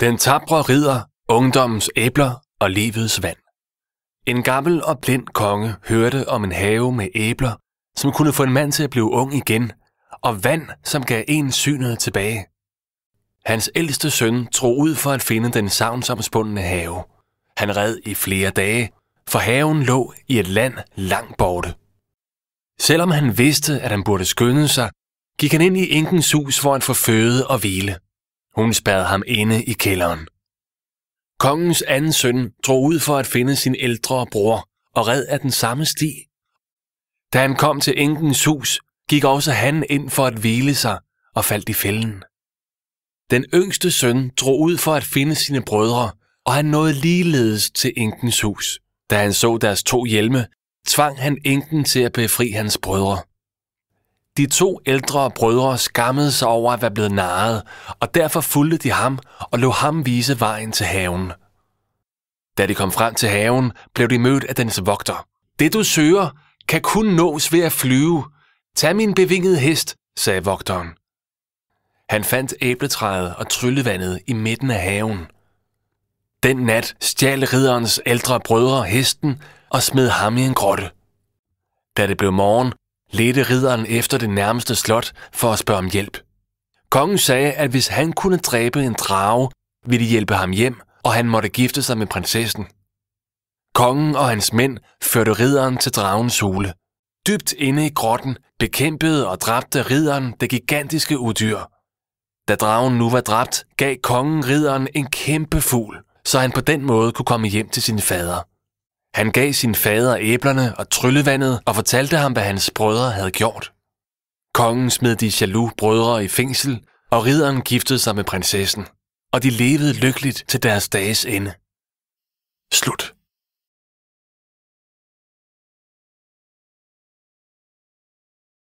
Den tabre ridder, ungdommens æbler og livets vand. En gammel og blind konge hørte om en have med æbler, som kunne få en mand til at blive ung igen, og vand, som gav en synet tilbage. Hans ældste søn drog ud for at finde den savnsomspundne have. Han red i flere dage, for haven lå i et land langt borte. Selvom han vidste, at han burde skynde sig, gik han ind i enkens hus for at få føde og hvile – hun spærrede ham inde i kælderen. Kongens anden søn drog ud for at finde sin ældre bror og red af den samme sti. Da han kom til enkens hus, gik også han ind for at hvile sig og faldt i fælden. Den yngste søn drog ud for at finde sine brødre, og han nåede ligeledes til enkens hus. Da han så deres to hjelme, tvang han enken til at befri hans brødre. De to ældre brødre skammede sig over at være blevet narret, og derfor fulgte de ham og lå ham vise vejen til haven. Da de kom frem til haven, blev de mødt af dens vogter. Det du søger, kan kun nås ved at flyve. Tag min bevingede hest, sagde vogteren. Han fandt æbletræet og tryllevandet i midten af haven. Den nat stjal ridderens ældre brødre hesten og smed ham i en grotte. Da det blev morgen, ledte ridderen efter det nærmeste slot for at spørge om hjælp. Kongen sagde, at hvis han kunne dræbe en drage, ville de hjælpe ham hjem, og han måtte gifte sig med prinsessen. Kongen og hans mænd førte ridderen til dragens hule. Dybt inde i grotten bekæmpede og dræbte ridderen det gigantiske udyr. Da dragen nu var dræbt, gav kongen ridderen en kæmpe fugl, så han på den måde kunne komme hjem til sin fader. Han gav sin fader æblerne og tryllevandet og fortalte ham, hvad hans brødre havde gjort. Kongen smed de jaloux brødre i fængsel, og ridderen giftede sig med prinsessen, og de levede lykkeligt til deres dages ende. Slut.